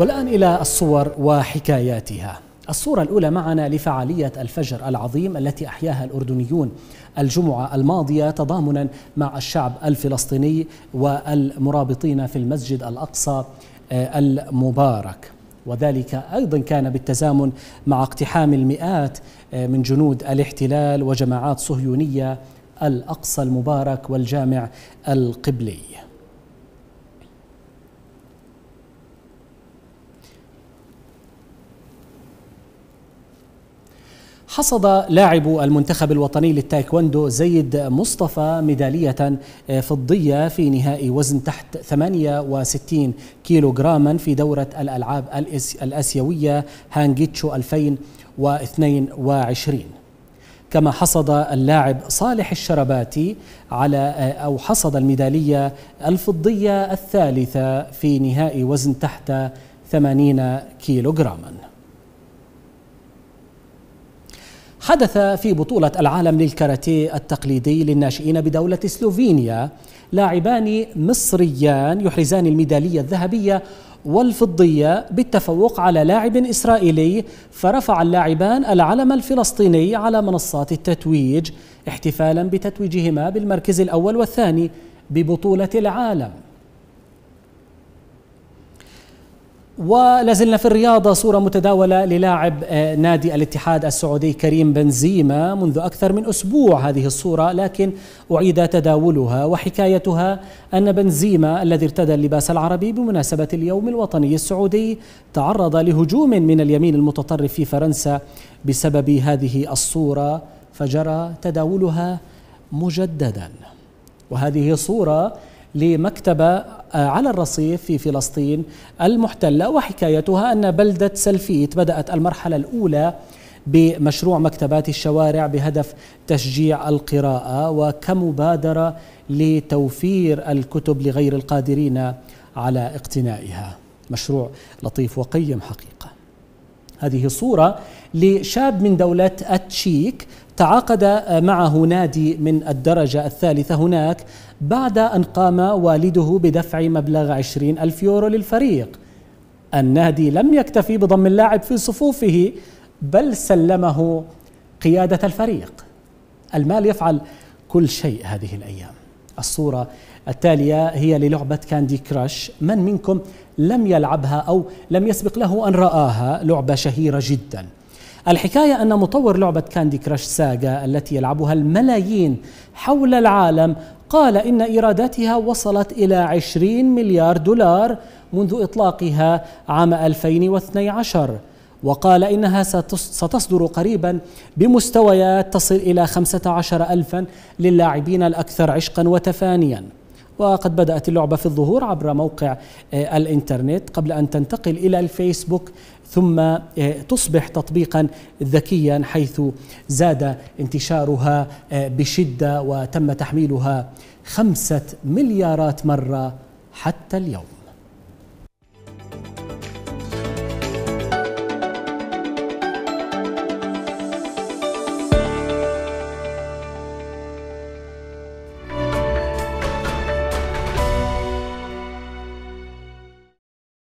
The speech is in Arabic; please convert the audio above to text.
والآن إلى الصور وحكاياتها الصورة الأولى معنا لفعالية الفجر العظيم التي أحياها الأردنيون الجمعة الماضية تضامنا مع الشعب الفلسطيني والمرابطين في المسجد الأقصى آه، المبارك وذلك ايضا كان بالتزامن مع اقتحام المئات آه، من جنود الاحتلال وجماعات صهيونيه الاقصى المبارك والجامع القبلي حصد لاعب المنتخب الوطني للتايكوندو زيد مصطفى ميدالية آه، فضية في نهائي وزن تحت 68 كيلوغراما في دورة الألعاب الأسيوية هانجيتشو 2022 كما حصد اللاعب صالح الشرباتي على آه، أو حصد الميدالية الفضية الثالثة في نهائي وزن تحت 80 كيلوغراما حدث في بطولة العالم للكاراتيه التقليدي للناشئين بدولة سلوفينيا لاعبان مصريان يحرزان الميدالية الذهبية والفضية بالتفوق على لاعب إسرائيلي فرفع اللاعبان العلم الفلسطيني على منصات التتويج احتفالا بتتويجهما بالمركز الأول والثاني ببطولة العالم ولازلنا في الرياضة صورة متداولة للاعب آه، نادي الاتحاد السعودي كريم بنزيما منذ أكثر من أسبوع هذه الصورة لكن أعيد تداولها وحكايتها أن بنزيما الذي ارتدى اللباس العربي بمناسبة اليوم الوطني السعودي تعرض لهجوم من اليمين المتطرف في فرنسا بسبب هذه الصورة فجرى تداولها مجددا وهذه صورة لمكتبة آه، على الرصيف في فلسطين المحتلة وحكايتها أن بلدة سلفيت بدأت المرحلة الأولى بمشروع مكتبات الشوارع بهدف تشجيع القراءة وكمبادرة لتوفير الكتب لغير القادرين على اقتنائها مشروع لطيف وقيم حقيقة هذه صورة لشاب من دولة التشيك تعاقد معه نادي من الدرجة الثالثة هناك بعد أن قام والده بدفع مبلغ 20 ألف يورو للفريق النادي لم يكتفي بضم اللاعب في صفوفه بل سلمه قيادة الفريق المال يفعل كل شيء هذه الأيام الصورة التالية هي للعبة كاندي كراش من منكم لم يلعبها أو لم يسبق له أن رآها لعبة شهيرة جداً الحكاية أن مطور لعبة كاندي كراش ساغا التي يلعبها الملايين حول العالم قال إن إيراداتها وصلت إلى 20 مليار دولار منذ إطلاقها عام 2012 وقال إنها ستصدر قريبا بمستويات تصل إلى 15 ألفا للاعبين الأكثر عشقا وتفانيا وقد بدأت اللعبة في الظهور عبر موقع آه، الإنترنت قبل أن تنتقل إلى الفيسبوك ثم آه، تصبح تطبيقا ذكيا حيث زاد انتشارها آه، بشدة وتم تحميلها خمسة مليارات مرة حتى اليوم